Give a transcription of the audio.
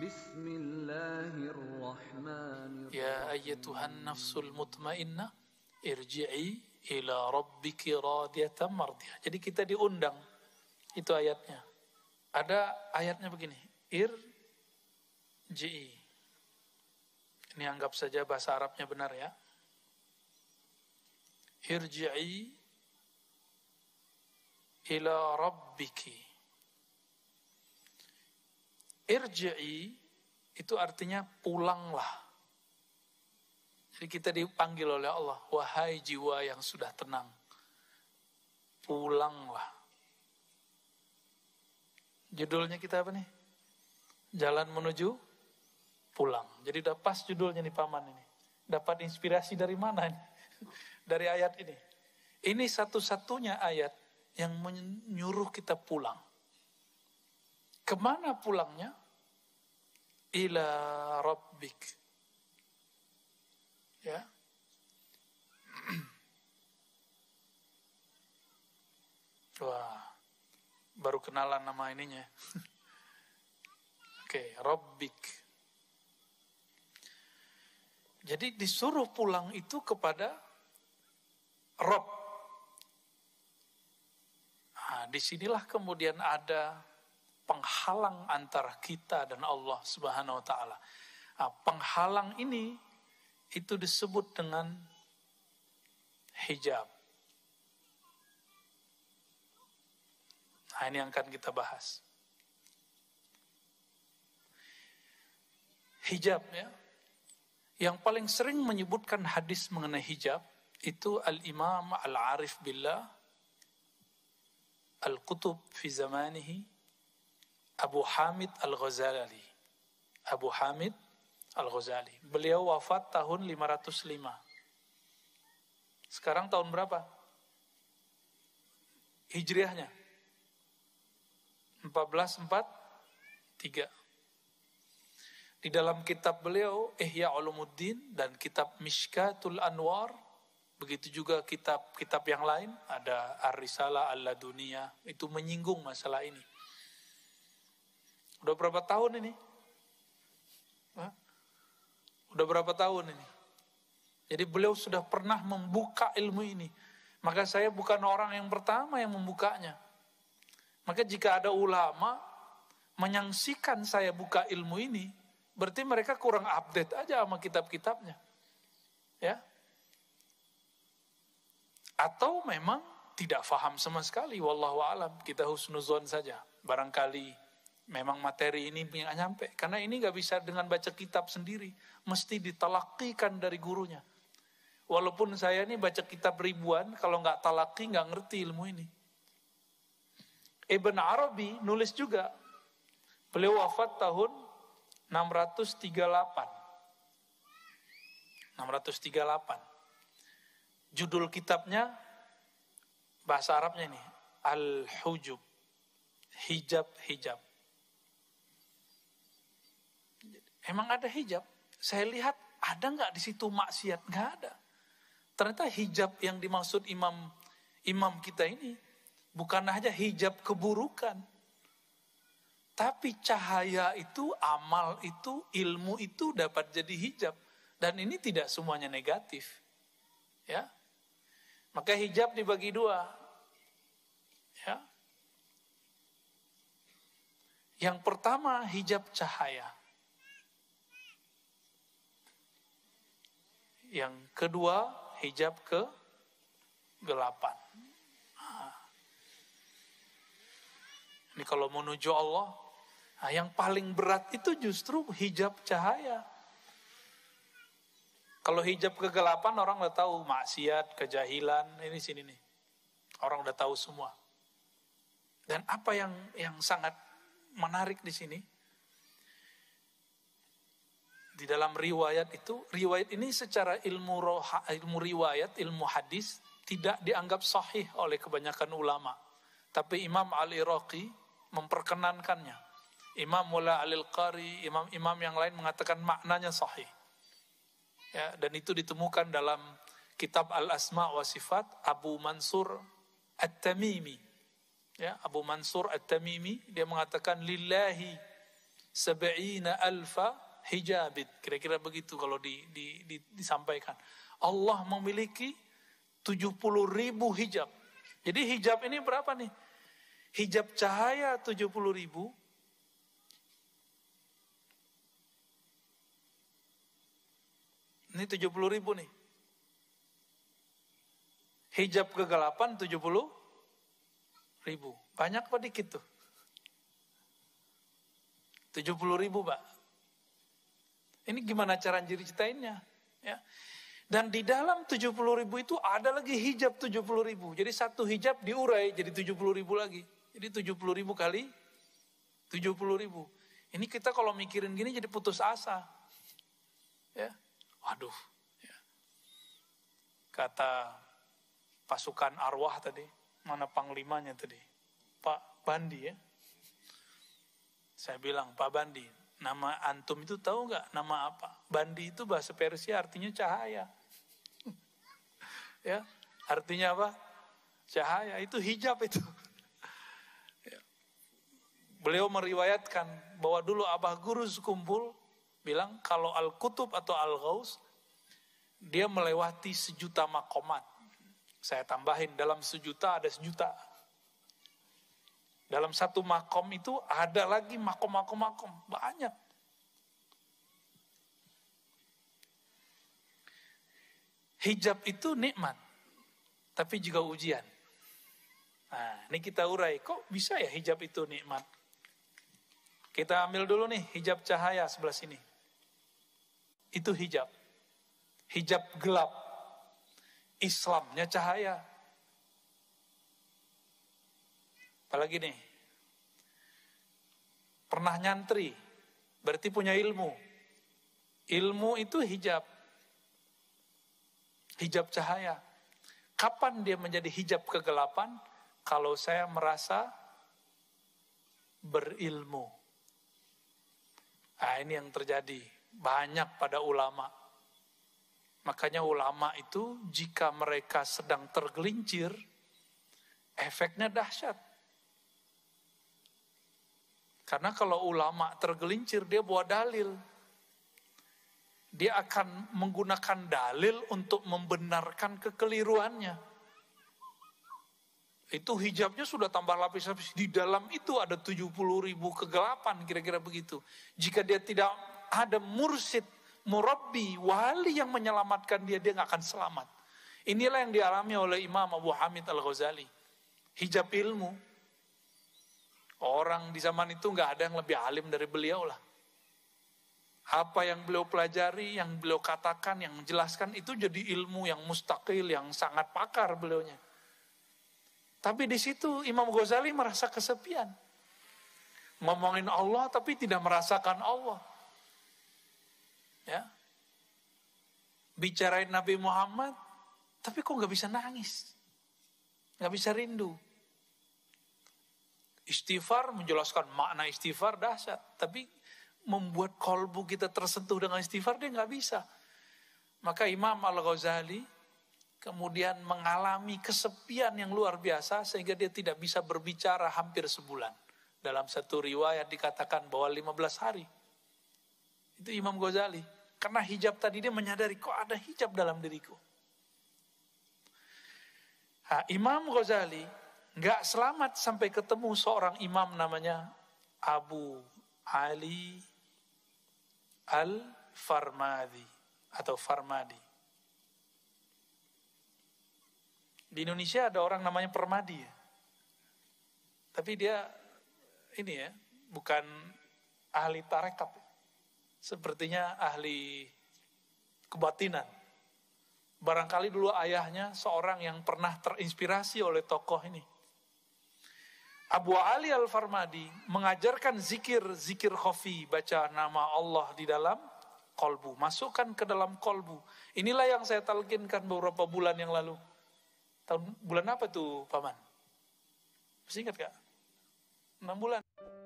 Bismillahirrahmanirrahim. Ya ayyatuhan nafsul mutmainnah irji'i ila rabbiki radiyatan mardiyah. Jadi kita diundang. Itu ayatnya. Ada ayatnya begini. Irji'i. Ini anggap saja bahasa Arabnya benar ya. Irji'i ila rabbiki Irji'i itu artinya pulanglah. Jadi kita dipanggil oleh Allah, wahai jiwa yang sudah tenang, pulanglah. Judulnya kita apa nih? Jalan menuju pulang. Jadi udah pas judulnya nih paman ini. Dapat inspirasi dari mana ini? Dari ayat ini. Ini satu-satunya ayat yang menyuruh kita pulang. Kemana pulangnya? ila rabbik. Ya. Wah, baru kenalan nama ininya. Oke, okay, Rabbik. Jadi disuruh pulang itu kepada Rob. Nah, disinilah kemudian ada penghalang antara kita dan Allah Subhanahu wa taala. Ah, penghalang ini itu disebut dengan hijab. Nah, ini yang akan kita bahas. Hijab ya. Yang paling sering menyebutkan hadis mengenai hijab itu Al-Imam Al-Arif Billah Al-Qutub fi zamanihi Abu Hamid Al-Ghazali. Abu Hamid Al-Ghazali. Beliau wafat tahun 505. Sekarang tahun berapa? Hijriahnya. 1443. Di dalam kitab beliau Ihya Ulumuddin dan kitab Mishkatul Anwar, begitu juga kitab-kitab yang lain ada Ar-Risalah al ladunia itu menyinggung masalah ini. Udah berapa tahun ini? Hah? Udah berapa tahun ini? Jadi beliau sudah pernah membuka ilmu ini. Maka saya bukan orang yang pertama yang membukanya. Maka jika ada ulama menyangsikan saya buka ilmu ini, berarti mereka kurang update aja sama kitab-kitabnya. Ya. Atau memang tidak faham sama sekali wallahu alam, kita husnuzon saja. Barangkali memang materi ini punya nyampe. Karena ini nggak bisa dengan baca kitab sendiri. Mesti ditalakikan dari gurunya. Walaupun saya ini baca kitab ribuan, kalau nggak talaki nggak ngerti ilmu ini. Ibn Arabi nulis juga. Beliau wafat tahun 638. 638. Judul kitabnya bahasa Arabnya ini Al-Hujub. Hijab-hijab. Emang ada hijab? Saya lihat ada nggak di situ maksiat? Nggak ada. Ternyata hijab yang dimaksud imam imam kita ini bukan hanya hijab keburukan. Tapi cahaya itu, amal itu, ilmu itu dapat jadi hijab. Dan ini tidak semuanya negatif. Ya. Maka hijab dibagi dua. Ya. Yang pertama hijab cahaya. Yang kedua, hijab ke gelapan. Ah. Ini kalau menuju Allah, nah yang paling berat itu justru hijab cahaya. Kalau hijab kegelapan orang udah tahu maksiat, kejahilan, ini sini nih. Orang udah tahu semua. Dan apa yang yang sangat menarik di sini? di dalam riwayat itu, riwayat ini secara ilmu roha, ilmu riwayat, ilmu hadis tidak dianggap sahih oleh kebanyakan ulama. Tapi Imam Ali Raqi memperkenankannya. Imam Mula Alil Qari, imam-imam yang lain mengatakan maknanya sahih. Ya, dan itu ditemukan dalam kitab Al-Asma wa Sifat Abu Mansur At-Tamimi. Ya, Abu Mansur At-Tamimi dia mengatakan lillahi sab'ina alfa hijabit. Kira-kira begitu kalau di, di, di, disampaikan. Allah memiliki 70 ribu hijab. Jadi hijab ini berapa nih? Hijab cahaya 70 ribu. Ini 70 ribu nih. Hijab kegelapan 70 ribu. Banyak apa dikit tuh? 70 ribu pak. Ini gimana cara jadi ceritainnya? Ya. Dan di dalam 70 ribu itu ada lagi hijab 70 ribu. Jadi satu hijab diurai jadi 70 ribu lagi. Jadi 70 ribu kali 70 ribu. Ini kita kalau mikirin gini jadi putus asa. Ya. Waduh. Ya. Kata pasukan arwah tadi. Mana panglimanya tadi? Pak Bandi ya. Saya bilang Pak Bandi, Nama antum itu tahu nggak nama apa? Bandi itu bahasa Persia artinya cahaya. ya, artinya apa? Cahaya itu hijab itu. Ya. Beliau meriwayatkan bahwa dulu Abah Guru sekumpul bilang kalau Al-Kutub atau Al-Ghaus dia melewati sejuta makomat. Saya tambahin dalam sejuta ada sejuta dalam satu makom itu ada lagi makom-makom-makom. Banyak. Hijab itu nikmat. Tapi juga ujian. Nah, ini kita urai. Kok bisa ya hijab itu nikmat? Kita ambil dulu nih hijab cahaya sebelah sini. Itu hijab. Hijab gelap. Islamnya cahaya. Apalagi nih, pernah nyantri, berarti punya ilmu. Ilmu itu hijab, hijab cahaya. Kapan dia menjadi hijab kegelapan? Kalau saya merasa berilmu. Nah, ini yang terjadi banyak pada ulama. Makanya ulama itu jika mereka sedang tergelincir, efeknya dahsyat. Karena kalau ulama tergelincir dia buat dalil. Dia akan menggunakan dalil untuk membenarkan kekeliruannya. Itu hijabnya sudah tambah lapis-lapis. Di dalam itu ada 70 ribu kegelapan kira-kira begitu. Jika dia tidak ada mursid, murabbi, wali yang menyelamatkan dia, dia nggak akan selamat. Inilah yang dialami oleh Imam Abu Hamid Al-Ghazali. Hijab ilmu, Orang di zaman itu nggak ada yang lebih alim dari beliau lah. Apa yang beliau pelajari, yang beliau katakan, yang menjelaskan itu jadi ilmu yang mustakil, yang sangat pakar beliaunya. Tapi di situ Imam Ghazali merasa kesepian. Ngomongin Allah tapi tidak merasakan Allah. Ya. Bicarain Nabi Muhammad, tapi kok nggak bisa nangis? Nggak bisa rindu? Istighfar menjelaskan makna istighfar dahsyat. Tapi membuat kolbu kita tersentuh dengan istighfar dia nggak bisa. Maka Imam Al-Ghazali kemudian mengalami kesepian yang luar biasa sehingga dia tidak bisa berbicara hampir sebulan. Dalam satu riwayat dikatakan bahwa 15 hari. Itu Imam Ghazali. Karena hijab tadi dia menyadari kok ada hijab dalam diriku. Ha, Imam Ghazali nggak selamat sampai ketemu seorang imam namanya Abu Ali Al-Farmadi atau Farmadi. Di Indonesia ada orang namanya Permadi ya. Tapi dia ini ya, bukan ahli tarekat. Sepertinya ahli kebatinan. Barangkali dulu ayahnya seorang yang pernah terinspirasi oleh tokoh ini. Abu Ali Al-Farmadi mengajarkan zikir-zikir khafi, baca nama Allah di dalam kolbu, masukkan ke dalam kolbu. Inilah yang saya talkinkan beberapa bulan yang lalu. Tahun bulan apa tuh, Paman? Masih ingat gak? 6 bulan.